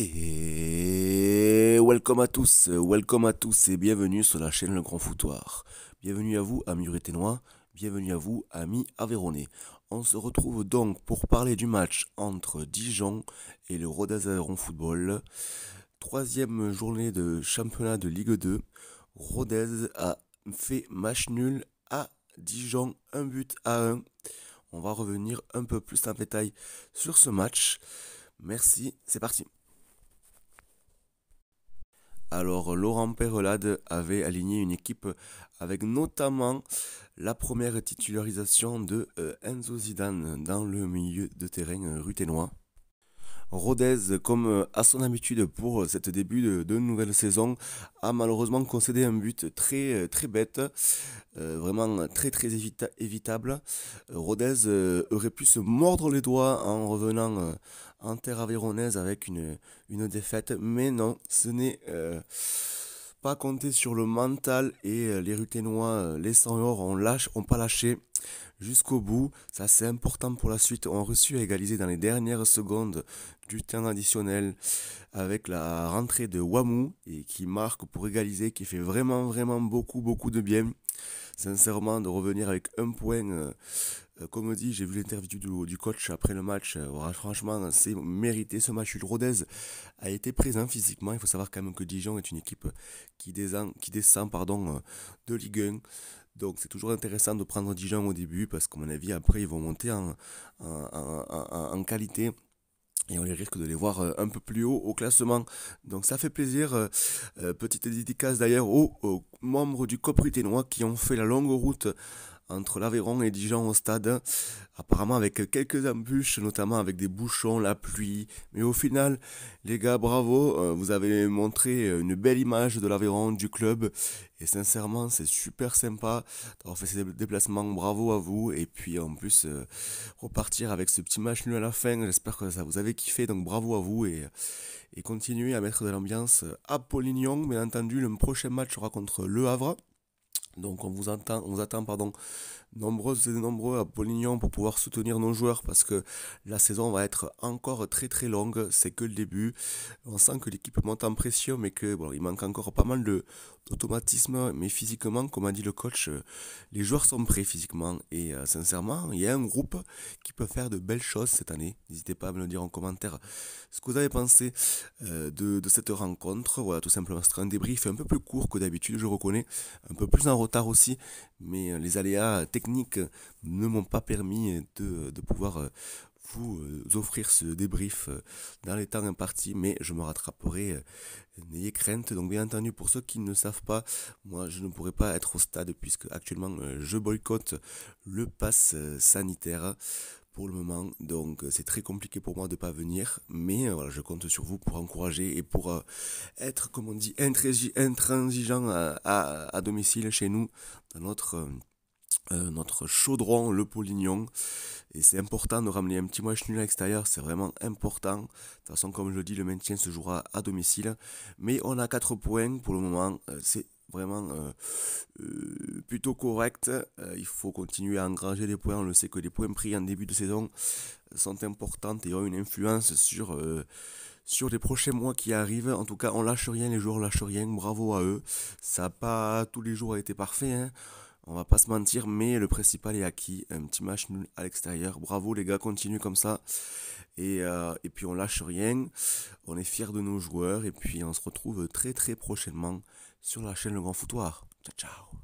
Et welcome à tous, welcome à tous et bienvenue sur la chaîne Le Grand Foutoir. Bienvenue à vous, amis Réténois, bienvenue à vous, amis Aveyronnais. On se retrouve donc pour parler du match entre Dijon et le Rodez Aveyron Football. Troisième journée de championnat de Ligue 2. Rodez a fait match nul à Dijon, un but à un. On va revenir un peu plus en détail sur ce match. Merci, c'est parti. Alors Laurent Perrelade avait aligné une équipe avec notamment la première titularisation de euh, Enzo Zidane dans le milieu de terrain euh, ruténois. Rodez, comme euh, à son habitude pour euh, cette début de, nouvelle saison, a malheureusement concédé un but très euh, très bête, vraiment très très évitable. Rodez aurait pu se mordre les doigts en revenant en terre avéronaise avec une, une défaite, mais non, ce n'est pas compter sur le mental et les Ruténois, les 100 or on lâche, pas lâché jusqu'au bout. Ça, c'est important pour la suite. On a reçu à égaliser dans les dernières secondes du temps additionnel avec la rentrée de Wamou et qui marque pour égaliser, qui fait vraiment, vraiment beaucoup, beaucoup de bien. Sincèrement, de revenir avec un point, euh, euh, comme dit, j'ai vu l'interview du, du, coach après le match. Euh, franchement, c'est mérité ce match. Rodez a été présent physiquement. Il faut savoir quand même que Dijon est une équipe qui descend, qui descend pardon, de Ligue 1. Donc c'est toujours intéressant de prendre Dijon au début parce qu'à mon avis après ils vont monter en, qualité et on les risque de les voir euh, un peu plus haut au classement. Donc ça fait plaisir. Euh, euh, petite dédicace d'ailleurs aux, membres du COP qui ont fait la longue route entre l'Aveyron et Dijon au stade, apparemment avec quelques embûches, notamment avec des bouchons, la pluie. Mais au final, les gars, bravo, euh, vous avez montré une belle image de l'Aveyron, du club. Et sincèrement, c'est super sympa d'avoir fait ces déplacements. Bravo à vous. Et puis en plus, euh, repartir avec ce petit match nul à la fin. J'espère que ça vous avez kiffé. Donc bravo à vous. Et, et continuez à mettre de l'ambiance à Polignon. Bien entendu, le prochain match sera contre Le Havre. Donc on vous attend, on attend pardon, nombreuses et nombreux à Polignan pour pouvoir soutenir nos joueurs parce que la saison va être encore très très longue, c'est que le début. On sent que l'équipe monte en pression mais que bon, il manque encore pas mal d'automatisme mais physiquement comme a dit le coach, euh, les joueurs sont prêts physiquement et euh, sincèrement, il y a un groupe qui peut faire de belles choses cette année. N'hésitez pas à me le dire en commentaire ce que vous avez pensé euh, de, cette rencontre. Voilà, tout simplement, sera un débrief un peu plus court que d'habitude, je reconnais, un peu plus en retard tard aussi, mais euh, les aléas euh, techniques euh, ne m'ont pas permis de, de, pouvoir vous offrir ce débrief dans les temps impartis, mais je me rattraperai, n'ayez crainte. Donc bien entendu, pour ceux qui ne savent pas, moi je ne pourrai pas être au stade puisque actuellement je boycotte le pass sanitaire pour le moment. Donc euh, c'est très compliqué pour moi de pas venir, mais euh, voilà, je compte sur vous pour encourager et pour euh, être, comme on dit, intransigeant à, domicile chez nous, dans notre notre chaudron, le Polignon. Et c'est important de ramener un petit match nul à l'extérieur, c'est vraiment important. De toute façon, comme je le dis, le maintien se jouera à domicile. Mais on a quatre points pour le moment, c'est vraiment euh, euh, plutôt correct. Euh, il faut continuer à engranger des points. On le sait que les points pris en début de saison sont importants et ont une influence sur, sur les prochains mois qui arrivent. En tout cas, on lâche rien, les joueurs lâchent rien. Bravo à eux. Ça n'a pas tous les jours été parfait. Hein. On va pas se mentir, mais le principal est acquis. Un petit match nul à l'extérieur. Bravo les gars, continue comme ça. Euh, et, puis on lâche rien, on est fiers de nos joueurs et puis on se retrouve très très prochainement sur la chaîne Le Grand Foutoir. Ciao ciao